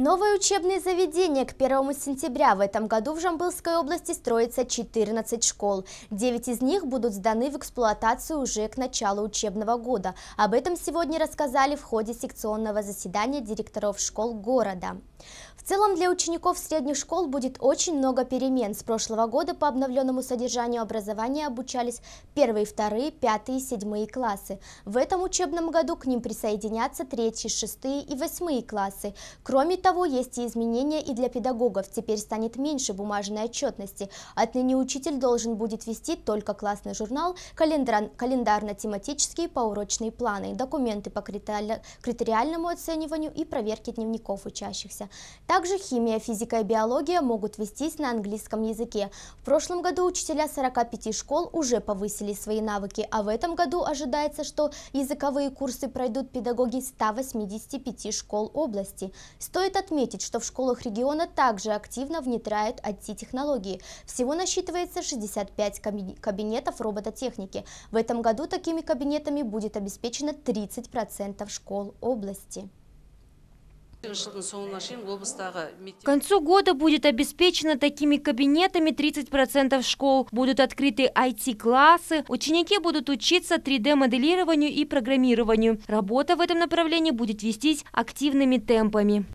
Новое учебное заведение к 1 сентября в этом году в Жамбылской области строится 14 школ. 9 из них будут сданы в эксплуатацию уже к началу учебного года. Об этом сегодня рассказали в ходе секционного заседания директоров школ города. В целом для учеников средних школ будет очень много перемен. С прошлого года по обновленному содержанию образования обучались первые, вторые, пятые, седьмые классы. В этом учебном году к ним присоединятся третьи, шестые и восьмые классы. Кроме того, того, есть и изменения и для педагогов. Теперь станет меньше бумажной отчетности. Отныне учитель должен будет вести только классный журнал, календарно-тематические поурочные планы, документы по критериальному оцениванию и проверке дневников учащихся. Также химия, физика и биология могут вестись на английском языке. В прошлом году учителя 45 школ уже повысили свои навыки, а в этом году ожидается, что языковые курсы пройдут педагоги 185 школ области. Стоит отметить, что в школах региона также активно внедряют IT-технологии. Всего насчитывается 65 кабинетов робототехники. В этом году такими кабинетами будет обеспечено 30% школ области. К концу года будет обеспечено такими кабинетами 30% школ. Будут открыты IT-классы, ученики будут учиться 3D-моделированию и программированию. Работа в этом направлении будет вестись активными темпами.